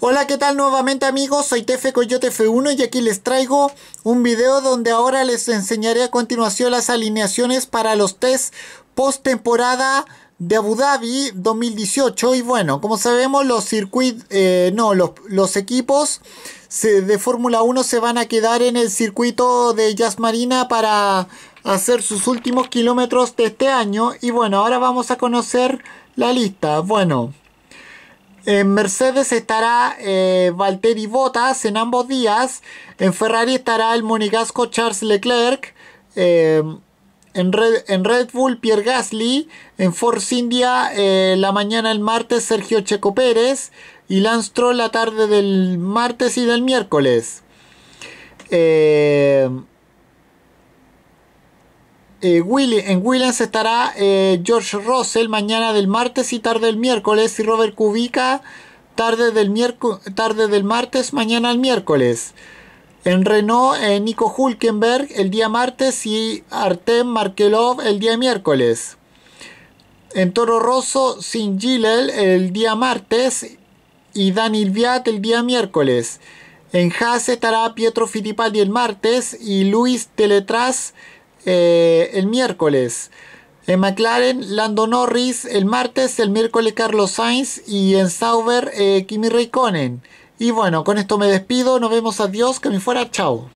Hola, ¿qué tal nuevamente amigos? Soy Tefe Coyote F1 y aquí les traigo un video donde ahora les enseñaré a continuación las alineaciones para los test post-temporada de Abu Dhabi 2018 y bueno, como sabemos los circuitos, eh, no, los, equipos de Fórmula 1 se van a quedar en el circuito de Jazz Marina para hacer sus últimos kilómetros de este año y bueno, ahora vamos a conocer la lista, bueno... En Mercedes estará eh, Valtteri Bottas en ambos días. En Ferrari estará el monegasco Charles Leclerc. Eh, en, Red, en, Red, Bull Pierre Gasly. En Force India eh, la mañana el martes Sergio Checo Pérez. Y Lance Troll la tarde del martes y del miércoles. Eh, eh, en Williams estará eh, George Russell mañana del martes y tarde del miércoles y Robert Kubica tarde del, tarde del martes, mañana el miércoles. En Renault, eh, Nico Hulkenberg el día martes y Artem Markelov el día miércoles. En Toro Rosso, Sin Gilel el día martes y Daniel Viat el día miércoles. En Haas estará Pietro Fittipaldi el martes y Luis Teletras eh, el miércoles. En McLaren, Lando Norris el martes, el miércoles Carlos Sainz y en Sauber, eh, Kimi Raikkonen. Y bueno, con esto me despido, nos vemos, adiós, que me fuera, chao.